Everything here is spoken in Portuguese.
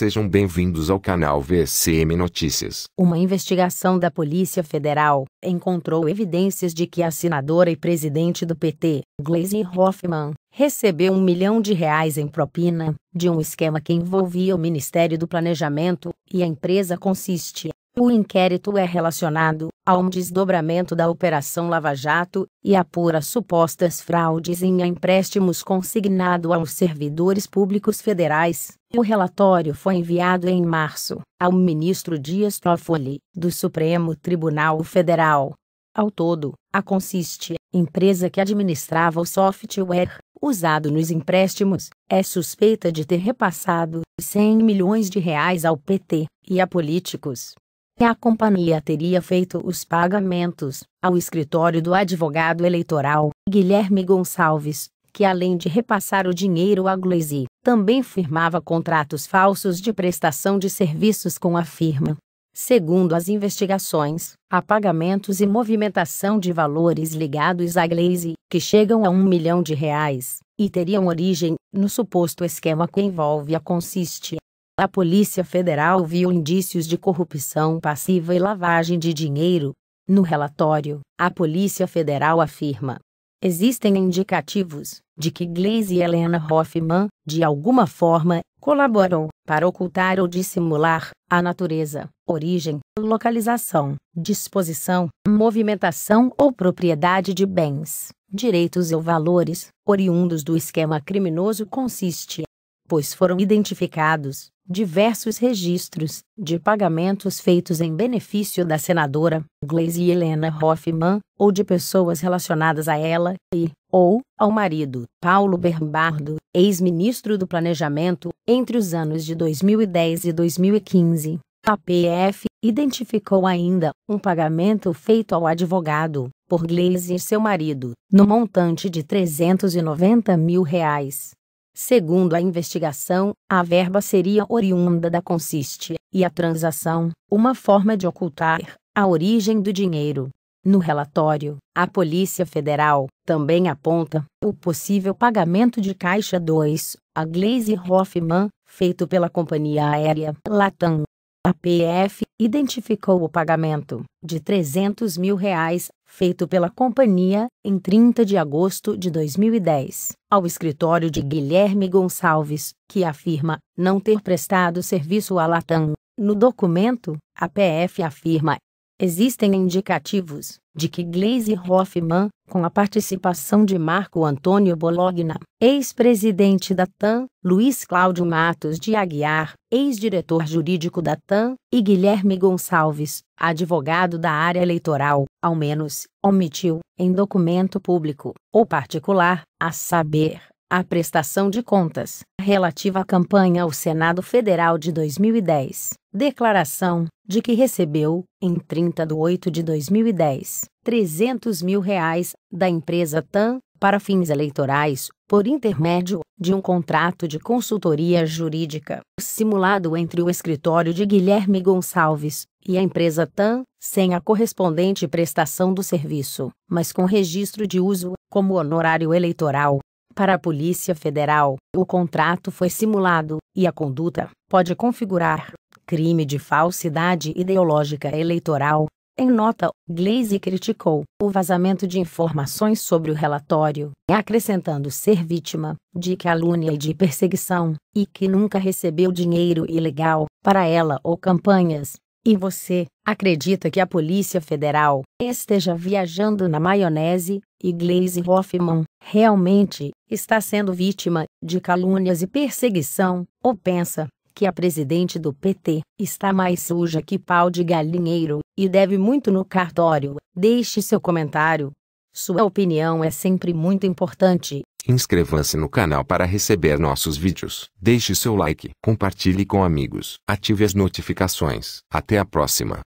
Sejam bem-vindos ao canal VCM Notícias. Uma investigação da Polícia Federal encontrou evidências de que a assinadora e presidente do PT, Gleisi Hoffmann, recebeu um milhão de reais em propina de um esquema que envolvia o Ministério do Planejamento e a empresa Consiste o inquérito é relacionado a um desdobramento da Operação Lava Jato e apura supostas fraudes em empréstimos consignado aos servidores públicos federais. O relatório foi enviado em março ao ministro Dias Toffoli, do Supremo Tribunal Federal. Ao todo, a Consiste, empresa que administrava o software usado nos empréstimos, é suspeita de ter repassado 100 milhões de reais ao PT e a políticos. A companhia teria feito os pagamentos ao escritório do advogado eleitoral, Guilherme Gonçalves, que além de repassar o dinheiro a Gleisi, também firmava contratos falsos de prestação de serviços com a firma. Segundo as investigações, há pagamentos e movimentação de valores ligados à Gleisi, que chegam a um milhão de reais, e teriam origem no suposto esquema que envolve a Consiste a Polícia Federal viu indícios de corrupção passiva e lavagem de dinheiro. No relatório, a Polícia Federal afirma: existem indicativos de que Glaze e Helena Hoffman, de alguma forma, colaborou para ocultar ou dissimular a natureza, origem, localização, disposição, movimentação ou propriedade de bens, direitos ou valores oriundos do esquema criminoso consiste, pois foram identificados diversos registros de pagamentos feitos em benefício da senadora Glaise Helena Hoffmann ou de pessoas relacionadas a ela e ou ao marido Paulo Berbardo, ex-ministro do Planejamento, entre os anos de 2010 e 2015. A PF identificou ainda um pagamento feito ao advogado por Glaze e seu marido, no montante de 390 mil reais. Segundo a investigação, a verba seria oriunda da consiste, e a transação, uma forma de ocultar, a origem do dinheiro. No relatório, a Polícia Federal também aponta o possível pagamento de Caixa 2 a Glaze Hoffman, feito pela companhia aérea Latam. A PF identificou o pagamento de 300 mil reais feito pela companhia em 30 de agosto de 2010 ao escritório de Guilherme Gonçalves, que afirma não ter prestado serviço à Latam. No documento, a PF afirma existem indicativos de que Gleisi Hoffmann, com a participação de Marco Antônio Bologna, ex-presidente da TAM, Luiz Cláudio Matos de Aguiar, ex-diretor jurídico da TAM, e Guilherme Gonçalves, advogado da área eleitoral, ao menos, omitiu, em documento público ou particular, a saber, a prestação de contas relativa à campanha ao Senado Federal de 2010. Declaração de que recebeu, em 30 de 8 de 2010, 300 mil reais da empresa TAM para fins eleitorais, por intermédio de um contrato de consultoria jurídica simulado entre o escritório de Guilherme Gonçalves e a empresa TAM, sem a correspondente prestação do serviço, mas com registro de uso como honorário eleitoral. Para a Polícia Federal, o contrato foi simulado e a conduta pode configurar crime de falsidade ideológica eleitoral. Em nota, Glaze criticou o vazamento de informações sobre o relatório, acrescentando ser vítima de calúnia e de perseguição, e que nunca recebeu dinheiro ilegal para ela ou campanhas. E você, acredita que a Polícia Federal esteja viajando na maionese e Glaze Hoffman realmente está sendo vítima de calúnias e perseguição, ou pensa que a presidente do PT está mais suja que pau de galinheiro e deve muito no cartório. Deixe seu comentário. Sua opinião é sempre muito importante. Inscreva-se no canal para receber nossos vídeos. Deixe seu like, compartilhe com amigos, ative as notificações. Até a próxima.